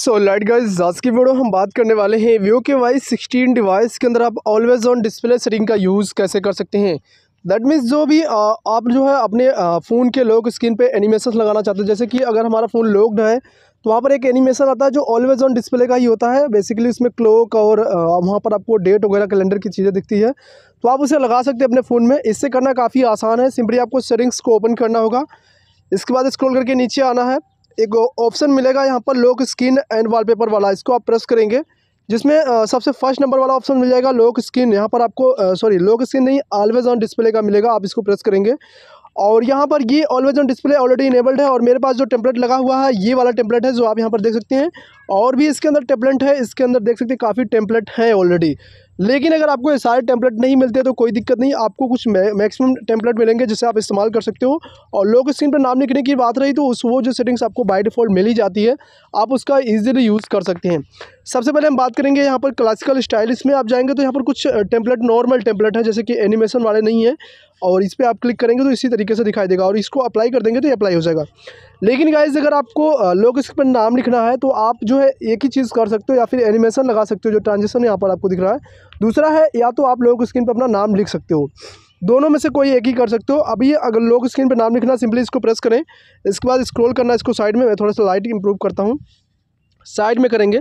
so light guys आज की video हम बात करने वाले हैं वीवो के वाई सिक्सटीन डिवाइस के अंदर आप ऑलवेज ऑन डिस्प्ले सेटिंग का यूज़ कैसे कर सकते हैं दैट मीन्स जो भी आ, आप जो है अपने फ़ोन के लॉक स्क्रीन पे एनिमेशन लगाना चाहते हैं जैसे कि अगर हमारा फ़ोन लॉक्ड है तो वहाँ पर एक एनिमेशन आता है जो ऑलवेज ऑन डिस्प्ले का ही होता है बेसिकली उसमें क्लॉक और वहाँ पर आपको डेट वगैरह कैलेंडर की चीज़ें दिखती है तो आप उसे लगा सकते हैं अपने फ़ोन में इससे करना काफ़ी आसान है सिंपली आपको सेटिंग्स को ओपन करना होगा इसके बाद स्क्रॉल करके नीचे आना है एक ऑप्शन मिलेगा यहाँ पर लॉक स्क्रीन एंड वॉलपेपर वाला इसको आप प्रेस करेंगे जिसमें सबसे फर्स्ट नंबर वाला ऑप्शन मिल जाएगा लॉक स्क्रीन यहाँ पर आपको सॉरी लॉक स्क्रीन नहीं ऑलवेज ऑन डिस्प्ले का मिलेगा आप इसको प्रेस करेंगे और यहाँ पर ये always on display already enabled है और मेरे पास जो टेम्पलेट लगा हुआ है ये वाला टेम्पलेट है जो आप यहाँ पर देख सकते हैं और भी इसके अंदर टेम्पलेट है इसके अंदर देख सकते हैं काफ़ी टेम्पलेट हैं ऑलरेडी लेकिन अगर आपको ये सारे टेम्पलेट नहीं मिलते तो कोई दिक्कत नहीं आपको कुछ मैक्सिमम टेम्पलेट मिलेंगे जिसे आप इस्तेमाल कर सकते हो और लोग स्क्रीन पर नाम लिखने की बात रही तो उस वो जो सेटिंग्स आपको बाई डिफ़ॉल्ट मिल ही जाती है आप उसका ईजिली यूज़ कर सकते हैं सबसे पहले हम बात करेंगे यहाँ पर क्लासिकल स्टाइल इसमें आप जाएंगे तो यहाँ पर कुछ टेम्पलेट नॉर्मल टेम्पलेट है जैसे कि एनिमेशन वाले नहीं है और इस पर आप क्लिक करेंगे तो इसी तरीके से दिखाई देगा और इसको अप्लाई कर देंगे तो ये अप्लाई हो जाएगा लेकिन गाइज अगर आपको लोग स्क्रीन पर नाम लिखना है तो आप जो है एक ही चीज़ कर सकते हो या फिर एनिमेशन लगा सकते हो जो ट्रांजेक्शन यहाँ पर आपको दिख रहा है दूसरा है या तो आप लोग स्क्रीन पर अपना नाम लिख सकते हो दोनों में से कोई एक ही कर सकते हो अभी अगर लोग स्क्रीन पर नाम लिखना सिंपली इसको प्रेस करें इसके बाद स्क्रोल करना इसको साइड में मैं थोड़ा सा लाइट इंप्रूव करता हूँ साइड में करेंगे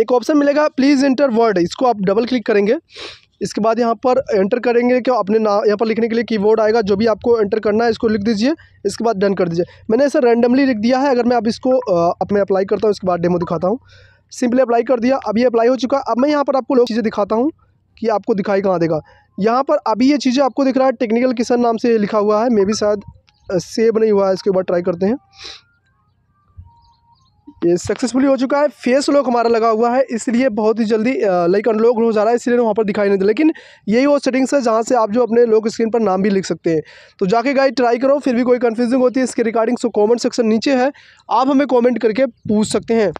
एक ऑप्शन मिलेगा प्लीज़ इंटर वर्ड इसको आप डबल क्लिक करेंगे इसके बाद यहाँ पर एंटर करेंगे कि अपने नाम यहाँ पर लिखने के लिए कीबोर्ड आएगा जो भी आपको एंटर करना है इसको लिख दीजिए इसके बाद डन कर दीजिए मैंने ऐसे रैंडमली लिख दिया है अगर मैं अब इसको अपने अप्लाई करता हूँ इसके बाद डेमो दिखाता हूँ सिंपली अप्लाई कर दिया अभी अप्लाई हो चुका अब मैं यहाँ पर आपको लोग चीज़ें दिखाता हूँ कि आपको दिखाई कहाँ देगा यहाँ पर अभी ये चीज़ें आपको दिख रहा है टेक्निकल किसान नाम से लिखा हुआ है मे भी शायद सेव नहीं हुआ है इसके बाद ट्राई करते हैं ये सक्सेसफुली हो चुका है फेस लॉक हमारा लगा हुआ है इसलिए बहुत ही जल्दी लाइक अनलॉक हो जा रहा है इसलिए वहाँ पर दिखाई नहीं दे लेकिन यही वो सेटिंग्स है जहाँ से आप जो अपने लॉक स्क्रीन पर नाम भी लिख सकते हैं तो जाके गाइड ट्राई करो फिर भी कोई कन्फ्यूजिंग होती है इसके रिगार्डिंग सो कॉमेंट सेक्शन नीचे है आप हमें कॉमेंट करके पूछ सकते हैं